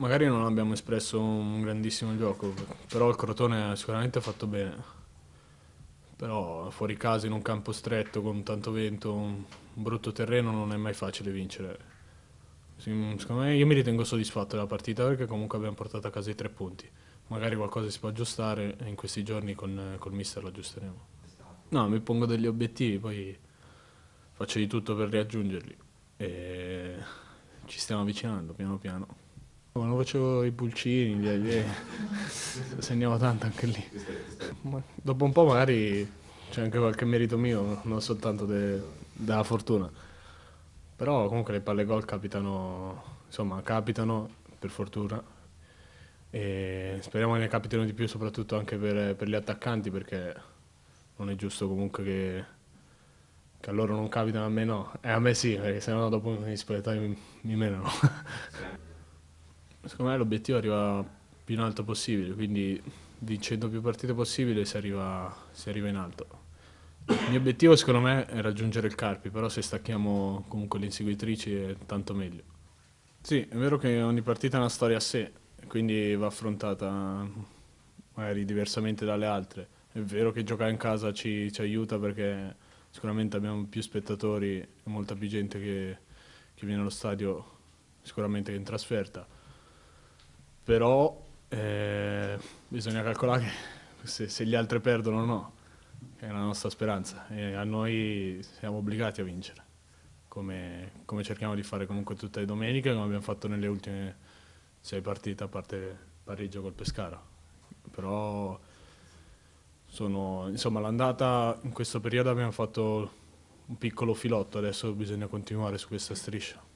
Magari non abbiamo espresso un grandissimo gioco, però il Crotone sicuramente ha fatto bene. Però fuori casa in un campo stretto con tanto vento, un brutto terreno non è mai facile vincere. Secondo me io mi ritengo soddisfatto della partita perché comunque abbiamo portato a casa i tre punti. Magari qualcosa si può aggiustare e in questi giorni con, col mister lo aggiusteremo. No, mi pongo degli obiettivi, poi faccio di tutto per raggiungerli. E ci stiamo avvicinando piano piano. Quando oh, facevo i pulcini, gli aglieri, segnavo tanto anche lì. Ma dopo un po' magari c'è anche qualche merito mio, non soltanto de, della fortuna. Però comunque le palle gol capitano, insomma, capitano per fortuna. E speriamo che ne capitino di più, soprattutto anche per, per gli attaccanti, perché non è giusto comunque che, che a loro non capitano, a me no. E a me sì, perché sennò dopo gli spogliatoi mi, mi menano secondo me l'obiettivo arriva più in alto possibile, quindi vincendo più partite possibile si arriva, si arriva in alto. Il mio obiettivo secondo me è raggiungere il Carpi, però se stacchiamo comunque le inseguitrici è tanto meglio. Sì, è vero che ogni partita è una storia a sé, quindi va affrontata magari diversamente dalle altre. È vero che giocare in casa ci, ci aiuta perché sicuramente abbiamo più spettatori e molta più gente che, che viene allo stadio sicuramente che in trasferta però eh, bisogna calcolare se, se gli altri perdono o no, è la nostra speranza e a noi siamo obbligati a vincere, come, come cerchiamo di fare comunque tutte le domeniche, come abbiamo fatto nelle ultime sei partite, a parte Parigio col Pescara. Però sono, insomma, l'andata in questo periodo abbiamo fatto un piccolo filotto, adesso bisogna continuare su questa striscia.